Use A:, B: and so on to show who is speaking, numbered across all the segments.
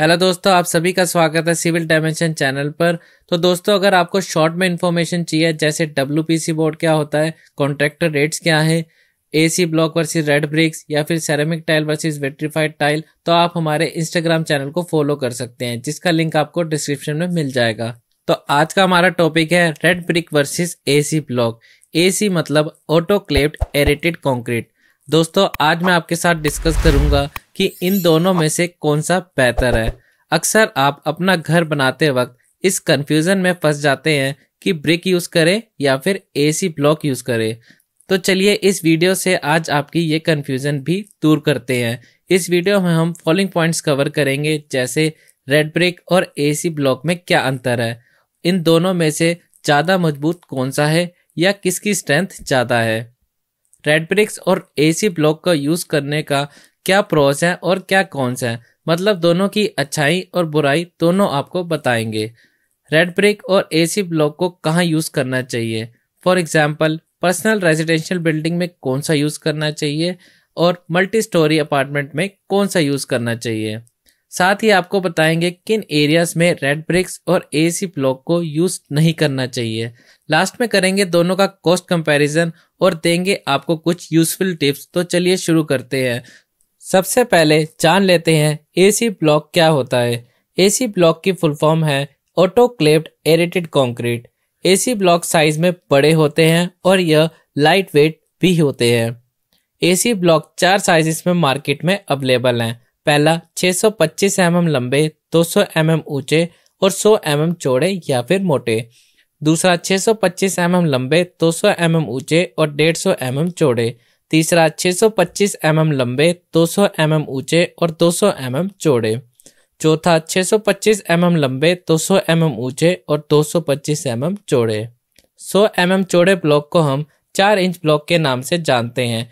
A: Hello दोस्तों आप सभी का स्वागत है सिविल डायमेंशन चैनल पर तो दोस्तों अगर आपको शॉर्ट में इन्फॉर्मेशन चाहिए जैसे डब्ल्यू बोर्ड क्या होता है कॉन्ट्रैक्टर रेट्स क्या है AC block versus red bricks या फिर ceramic tile versus vitrified tile तो आप हमारे इंस्टाग्राम चैनल को फॉलो कर सकते हैं जिसका लिंक आपको डिस्क्रिप्शन में मिल जाएगा तो आज का हमारा टॉपिक है red brick versus AC block A मतलब ऑटो ऑटोक्लेव्ड एरेटेड कॉन्क्रीट दोस्तों आज मैं आपके साथ डिस्कस करूंगा कि इन दोनों में से कौन सा बेहतर है अक्सर आप अपना घर बनाते वक्त इस कंफ्यूजन में फंस जाते हैं कि ब्रिक यूज करें या फिर एसी ब्लॉक यूज करें तो चलिए इस वीडियो से आज आपकी ये कन्फ्यूज़न भी दूर करते हैं इस वीडियो में हम फॉलोइंग पॉइंट्स कवर करेंगे जैसे रेड ब्रिक और एसी ब्लॉक में क्या अंतर है इन दोनों में से ज़्यादा मजबूत कौन सा है या किसकी स्ट्रेंथ ज़्यादा है रेड ब्रिक्स और एसी ब्लॉक का यूज करने का क्या प्रोस है और क्या सा है मतलब दोनों की अच्छाई और बुराई दोनों आपको बताएंगे रेड ब्रिक और एसी ब्लॉक को कहाँ यूज करना चाहिए for example personal residential building में कौन सा यूज करना चाहिए और मल्टी स्टोरी अपार्टमेंट में कौन सा यूज करना चाहिए साथ ही आपको बताएंगे किन एरियाज में रेड ब्रिक्स और एसी ब्लॉक को यूज नहीं करना चाहिए लास्ट में करेंगे दोनों का कॉस्ट कंपैरिजन और देंगे आपको कुछ यूजफुल टिप्स तो चलिए शुरू करते हैं सबसे पहले जान लेते हैं एसी ब्लॉक क्या होता है एसी ब्लॉक की फुल फॉर्म है auto autoclaved aerated concrete AC block size में बड़े होते हैं और यह लाइट वेट भी होते हैं एसी ब्लॉक चार साइजेस में मार्केट में अवेलेबल हैं पहला 625 सौ mm लंबे 200 सौ mm ऊंचे और 100 एम mm चौड़े या फिर मोटे दूसरा 625 सौ mm लंबे 200 एम mm ऊंचे और 150 सौ mm चौड़े तीसरा 625 एमएम लंबे 200 एम ऊंचे और 200 एम चौड़े चौथा 625 एमएम लंबे 200 एम ऊंचे और 225 एम चौड़े 100 एम चौड़े ब्लॉक को हम 4 इंच ब्लॉक के नाम से जानते हैं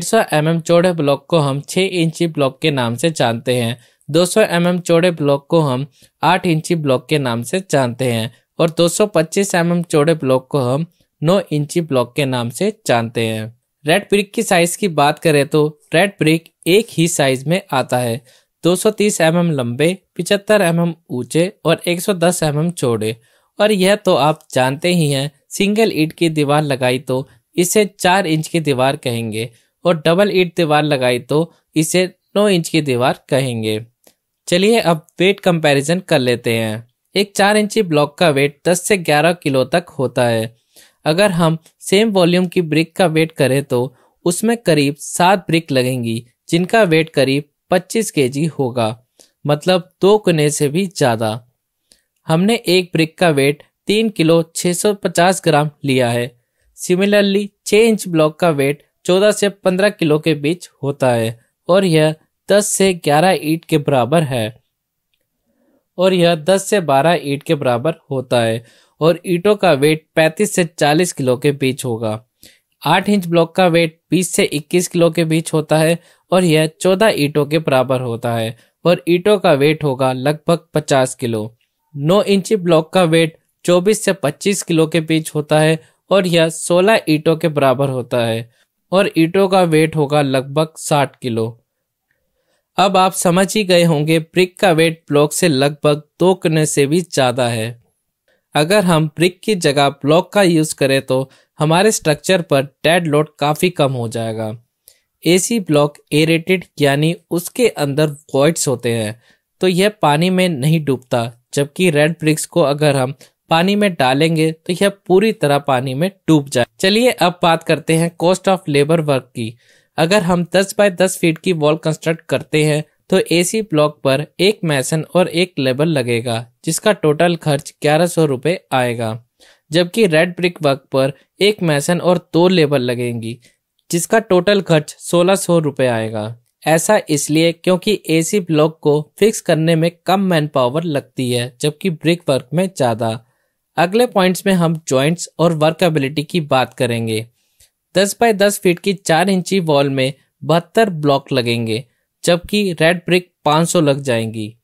A: 150 एम चौड़े ब्लॉक को हम 6 इंची ब्लॉक के नाम से जानते हैं 200 mm चौड़े ब्लॉक को हम 8 इंची ब्लॉक के नाम से जानते हैं और 225 एम चौड़े ब्लॉक को हम 9 इंची ब्लॉक के नाम से जानते हैं रेड ब्रिक की साइज की बात करें तो रेड ब्रिक एक ही साइज में आता है 230 एम mm लंबे 75 एम mm ऊंचे और 110 सौ mm चौड़े और यह तो आप जानते ही हैं सिंगल ईट की दीवार लगाई तो इसे चार इंच की दीवार कहेंगे और डबल ईट दीवार लगाई तो इसे नौ इंच की दीवार कहेंगे चलिए अब वेट कंपैरिजन कर लेते हैं एक चार इंची ब्लॉक का वेट 10 से 11 किलो तक होता है अगर हम सेम वॉल्यूम की ब्रिक का वेट करें तो उसमें करीब सात ब्रिक लगेंगी जिनका वेट करीब 25 के होगा मतलब दो गुने से भी ज़्यादा हमने एक ब्रिक का वेट तीन किलो 650 ग्राम लिया है सिमिलरली छ इंच ब्लॉक का वेट 14 से 15 किलो के बीच होता है और यह 10 से 11 ईट के बराबर है और यह 10 से 12 ईट के बराबर होता है और ईटों का वेट 35 से 40 किलो के बीच होगा 8 इंच ब्लॉक का वेट 20 से 21 किलो के बीच होता है और यह 14 ईटों के बराबर होता है और ईटों का वेट होगा लगभग 50 किलो 9 इंची ब्लॉक का वेट 24 से 25 किलो के बीच होता है और यह 16 ईटों के बराबर होता है और ईटों का वेट होगा लगभग 60 किलो अब आप समझ ही गए होंगे ब्रिक का वेट ब्लॉक से लगभग दो गुने से भी ज़्यादा है अगर हम ब्रिक की जगह ब्लॉक का यूज़ करें तो हमारे स्ट्रक्चर पर डेड लोड काफ़ी कम हो जाएगा एसी ब्लॉक एरेटेड यानी उसके अंदर वॉइड्स होते हैं तो यह पानी में नहीं डूबता जबकि रेड ब्रिक्स को अगर हम पानी में डालेंगे तो यह पूरी तरह पानी में डूब जाए चलिए अब बात करते हैं कॉस्ट ऑफ लेबर वर्क की अगर हम 10 बाय 10 फीट की वॉल कंस्ट्रक्ट करते हैं तो एसी ब्लॉक पर एक मैसन और एक लेबल लगेगा जिसका टोटल खर्च ग्यारह सौ रुपए आएगा जबकि रेड ब्रिक वर्क पर एक मैसन और दो लेबल लगेंगी जिसका टोटल खर्च सोलह सौ रुपए आएगा ऐसा इसलिए क्योंकि एसी ब्लॉक को फिक्स करने में कम मैन पावर लगती है जबकि ब्रिक वर्क में ज़्यादा अगले पॉइंट्स में हम जॉइंट्स और वर्कएबिलिटी की बात करेंगे 10 बाय 10 फीट की 4 इंची वॉल में बहत्तर ब्लॉक लगेंगे जबकि रेड ब्रिक 500 लग जाएंगी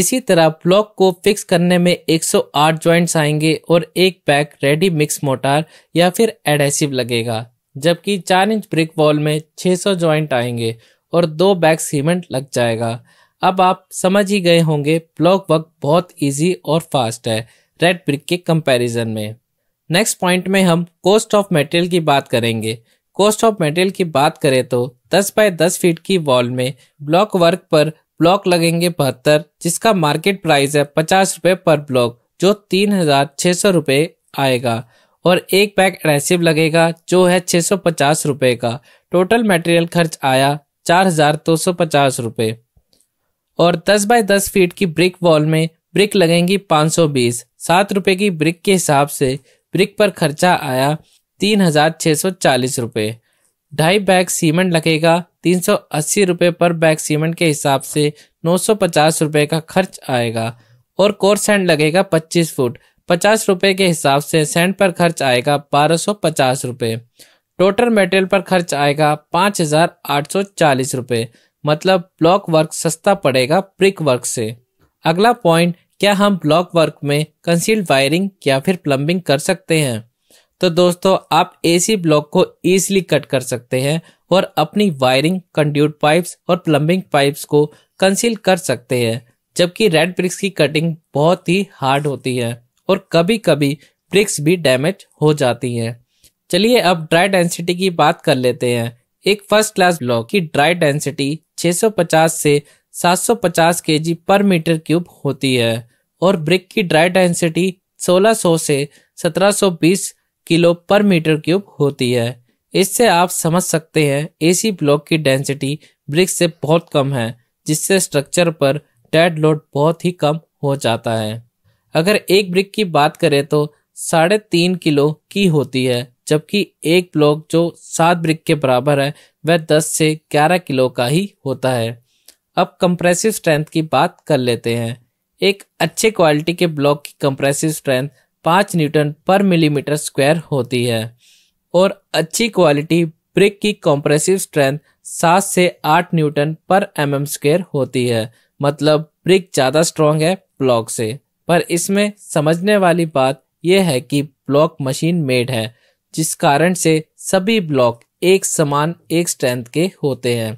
A: इसी तरह ब्लॉक को फिक्स करने में 108 जॉइंट्स आएंगे और एक पैक रेडी मिक्स मोटार या फिर एडहेसिव लगेगा जबकि 4 इंच ब्रिक वॉल में 600 जॉइंट आएंगे और दो बैग सीमेंट लग जाएगा अब आप समझ ही गए होंगे ब्लॉक वर्क बहुत ईजी और फास्ट है रेड ब्रिक के कंपेरिजन में नेक्स्ट पॉइंट में हम कॉस्ट ऑफ मटेरियल की बात करेंगे कॉस्ट ऑफ मटेरियल की बात करें तो 10 बाय 10 फीट की वॉल में ब्लॉक वर्क पर ब्लॉक लगेंगे बहत्तर जिसका मार्केट प्राइस है पचास रुपये पर ब्लॉक जो तीन हजार छह सौ रुपये आएगा और एक पैक एडहेसिव लगेगा जो है छह सौ पचास रुपये का टोटल मटेरियल खर्च आया चार हजार दो सौ पचास रुपये और दस बाय दस फीट की ब्रिक वॉल में ब्रिक लगेंगी पाँच सौ बीस सात रुपये की ब्रिक के हिसाब से ब्रिक पर खर्चा आया तीन हजार छः सौ चालीस रुपये ढाई बैग सीमेंट लगेगा तीन सौ अस्सी रुपये पर बैग सीमेंट के हिसाब से नौ सौ पचास रुपये का खर्च आएगा और कोर सेंड लगेगा पच्चीस फुट पचास रुपये के हिसाब से सैंड पर खर्च आएगा बारह सौ पचास रुपये टोटल मेटेरियल पर खर्च आएगा पाँच हजार आठ सौ चालीस रुपये मतलब ब्लॉक वर्क सस्ता पड़ेगा ब्रिक वर्क से अगला पॉइंट क्या हम ब्लॉक वर्क में कंसील्ड वायरिंग या फिर प्लम्बिंग कर सकते हैं तो दोस्तों आप एसी ब्लॉक को ईजिली कट कर सकते हैं और अपनी वायरिंग कंड्यूट पाइप्स और प्लम्बिंग पाइप्स को कंसील कर सकते हैं जबकि रेड ब्रिक्स की कटिंग बहुत ही हार्ड होती है और कभी कभी ब्रिक्स भी डैमेज हो जाती हैं चलिए अब ड्राई डेंसिटी की बात कर लेते हैं एक फर्स्ट क्लास ब्लॉक की ड्राई डेंसिटी 650 से 750 केजी पर मीटर क्यूब होती है और ब्रिक की ड्राई डेंसिटी 1600 से 1720 किलो पर मीटर क्यूब होती है इससे आप समझ सकते हैं एसी ब्लॉक की डेंसिटी ब्रिक से बहुत कम है जिससे स्ट्रक्चर पर डेड लोड बहुत ही कम हो जाता है अगर एक ब्रिक की बात करें तो साढ़े तीन किलो की होती है जबकि एक ब्लॉक जो सात ब्रिक के बराबर है वह दस से ग्यारह किलो का ही होता है अब कंप्रेसिव स्ट्रेंथ की बात कर लेते हैं एक अच्छे क्वालिटी के ब्लॉक की कंप्रेसिव स्ट्रेंथ पाँच न्यूटन पर मिलीमीटर स्क्वायर होती है और अच्छी क्वालिटी ब्रिक की कंप्रेसिव स्ट्रेंथ सात से आठ न्यूटन पर एम एम स्क्वेयर होती है मतलब ब्रिक ज़्यादा स्ट्रॉन्ग है ब्लॉक से पर इसमें समझने वाली बात यह है कि ब्लॉक मशीन मेड है जिस कारण से सभी ब्लॉक एक समान एक स्ट्रेंथ के होते हैं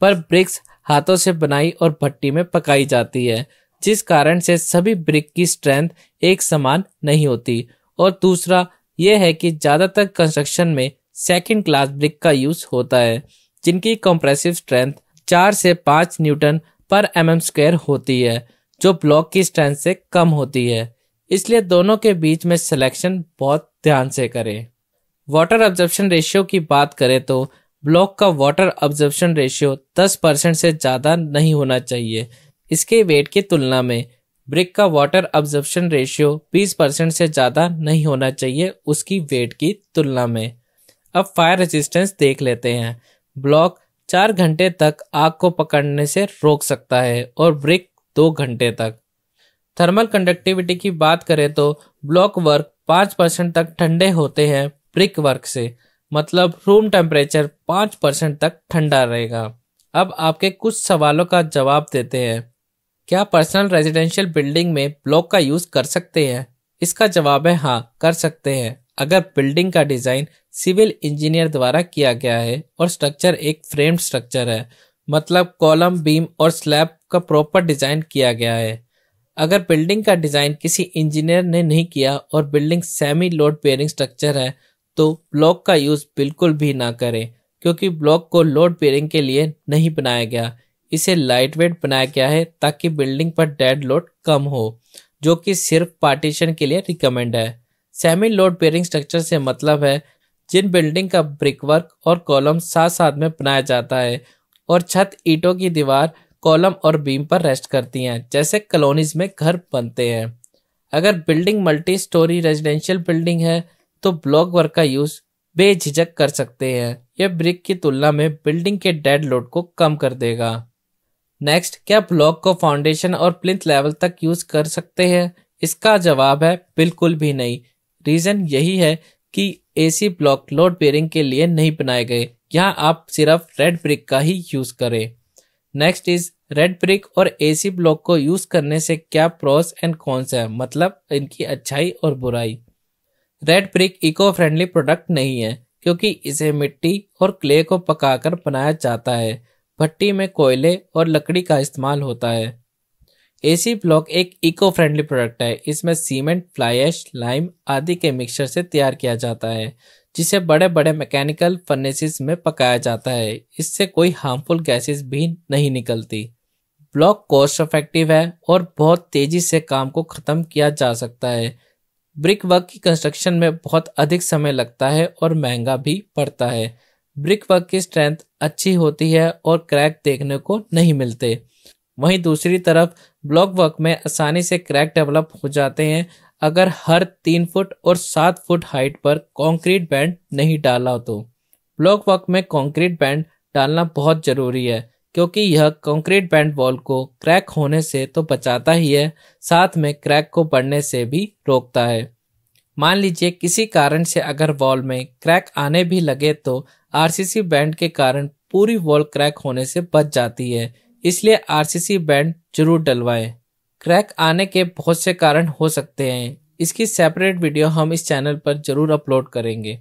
A: पर ब्रिक्स हाथों से बनाई और भट्टी में पकाई जाती है जिस कारण से सभी ब्रिक की स्ट्रेंथ एक समान नहीं होती और दूसरा यह है कि ज़्यादातर कंस्ट्रक्शन में सेकेंड क्लास ब्रिक का यूज होता है जिनकी कंप्रेसिव स्ट्रेंथ चार से पांच न्यूटन पर एम एम स्क्वायर होती है जो ब्लॉक की स्ट्रेंथ से कम होती है इसलिए दोनों के बीच में सिलेक्शन बहुत ध्यान से करें वाटर ऑब्जर्प्शन रेशियो की बात करें तो ब्लॉक का वाटर ऑब्जर्प्शन रेशियो 10 परसेंट से ज़्यादा नहीं होना चाहिए इसके वेट की तुलना में ब्रिक का वाटर ऑब्जर्प्शन रेशियो 20 परसेंट से ज़्यादा नहीं होना चाहिए उसकी वेट की तुलना में अब फायर रेजिस्टेंस देख लेते हैं ब्लॉक चार घंटे तक आग को पकड़ने से रोक सकता है और ब्रिक दो घंटे तक थर्मल कंडक्टिविटी की बात करें तो ब्लॉक वर्क पाँच परसेंट तक ठंडे होते हैं ब्रिक वर्क से मतलब रूम टेम्परेचर पाँच परसेंट तक ठंडा रहेगा अब आपके कुछ सवालों का जवाब देते हैं क्या पर्सनल रेजिडेंशियल बिल्डिंग में ब्लॉक का यूज कर सकते हैं इसका जवाब है हाँ कर सकते हैं अगर बिल्डिंग का डिजाइन सिविल इंजीनियर द्वारा किया गया है और स्ट्रक्चर एक फ्रेम स्ट्रक्चर है मतलब कॉलम बीम और स्लैब का प्रॉपर डिजाइन किया गया है अगर बिल्डिंग का डिजाइन किसी इंजीनियर ने नहीं किया और building semi load bearing structure है तो ब्लॉक का यूज बिल्कुल भी ना करें क्योंकि ब्लॉक को लोड बेयरिंग के लिए नहीं बनाया गया इसे लाइट वेट बनाया गया है ताकि बिल्डिंग पर डेड लोड कम हो जो कि सिर्फ पार्टीशन के लिए रिकमेंड है सेमी लोड बेयरिंग स्ट्रक्चर से मतलब है जिन बिल्डिंग का ब्रिकवर्क और कॉलम साथ साथ में बनाया जाता है और छत ईटों की दीवार कॉलम और बीम पर रेस्ट करती हैं जैसे कॉलोनीज में घर बनते हैं अगर building multi storey residential building है तो ब्लॉक वर्क का यूज़ बेझिझक कर सकते हैं यह ब्रिक की तुलना में बिल्डिंग के डेड लोड को कम कर देगा नेक्स्ट क्या ब्लॉक को फाउंडेशन और प्लिंथ लेवल तक यूज कर सकते हैं इसका जवाब है बिल्कुल भी नहीं रीजन यही है कि एसी ब्लॉक लोड बेरिंग के लिए नहीं बनाए गए यहाँ आप सिर्फ रेड ब्रिक का ही यूज करें नेक्स्ट इज रेड ब्रिक और एसी ब्लॉक को यूज करने से क्या प्रोस एंड कॉन्स है मतलब इनकी अच्छाई और बुराई red brick eco friendly product नहीं है क्योंकि इसे मिट्टी और क्ले को पकाकर बनाया जाता है भट्टी में कोयले और लकड़ी का इस्तेमाल होता है एसी ब्लॉक एक इको फ्रेंडली प्रोडक्ट है इसमें सीमेंट फ्लाइश लाइम आदि के मिक्सचर से तैयार किया जाता है जिसे बड़े बड़े मैकेनिकल फर्नेसिस में पकाया जाता है इससे कोई हार्मफुल गैसेस भी नहीं निकलती ब्लॉक कॉस्ट इफेक्टिव है और बहुत तेजी से काम को ख़त्म किया जा सकता है ब्रिक वर्क की कंस्ट्रक्शन में बहुत अधिक समय लगता है और महंगा भी पड़ता है ब्रिक वर्क की स्ट्रेंथ अच्छी होती है और क्रैक देखने को नहीं मिलते वहीं दूसरी तरफ ब्लॉक वर्क में आसानी से क्रैक डेवलप हो जाते हैं अगर हर तीन फुट और सात फुट हाइट पर कंक्रीट बैंड नहीं डाला तो ब्लॉक वर्क में कंक्रीट बैंड डालना बहुत ज़रूरी है क्योंकि यह कंक्रीट बैंड वॉल को क्रैक होने से तो बचाता ही है साथ में क्रैक को बढ़ने से भी रोकता है मान लीजिए किसी कारण से अगर वॉल में क्रैक आने भी लगे तो आरसीसी बैंड के कारण पूरी वॉल क्रैक होने से बच जाती है इसलिए आरसीसी बैंड जरूर डलवाएं। क्रैक आने के बहुत से कारण हो सकते हैं इसकी सेपरेट वीडियो हम इस चैनल पर जरूर अपलोड करेंगे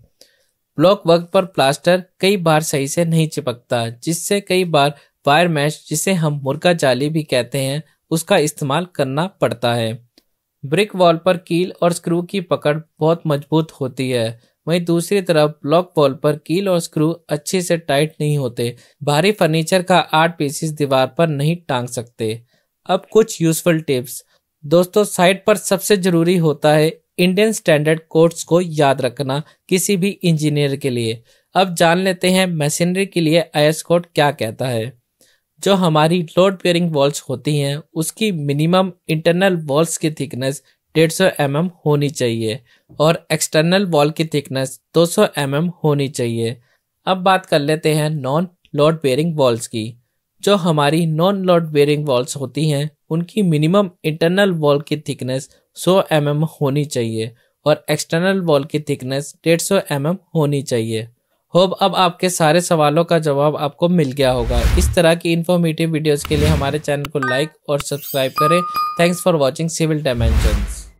A: ब्लॉक वर्क पर प्लास्टर कई बार सही से नहीं चिपकता जिससे कई बार वायर मैश जिसे हम मुर्गा जाली भी कहते हैं उसका इस्तेमाल करना पड़ता है ब्रिक वॉल पर कील और स्क्रू की पकड़ बहुत मजबूत होती है वहीं दूसरी तरफ ब्लॉक वॉल पर कील और स्क्रू अच्छे से टाइट नहीं होते भारी फर्नीचर का आठ पीसेस दीवार पर नहीं टांग सकते अब कुछ यूजफुल टिप्स दोस्तों साइट पर सबसे जरूरी होता है इंडियन स्टैंडर्ड कोड्स को याद रखना किसी भी इंजीनियर के लिए अब जान लेते हैं मशीनरी के लिए आई कोड क्या कहता है जो हमारी लोड पेयरिंग वॉल्स होती हैं उसकी मिनिमम इंटरनल वॉल्स की थिकनेस डेढ़ सौ एम एम होनी चाहिए और एक्सटर्नल वॉल की थिकनेस दो सौ एम एम होनी चाहिए अब बात कर लेते हैं नॉन लोड बेयरिंग वॉल्स की जो हमारी नॉन लोड बेयरिंग वॉल्स होती हैं उनकी मिनिमम इंटरनल वॉल की थिकनेस 100 एम mm होनी चाहिए और एक्सटर्नल वॉल की थिकनेस सौ एम mm होनी चाहिए होप अब आपके सारे सवालों का जवाब आपको मिल गया होगा इस तरह की इन्फॉर्मेटिव वीडियोस के लिए हमारे चैनल को लाइक और सब्सक्राइब करें thanks for watching civil dimensions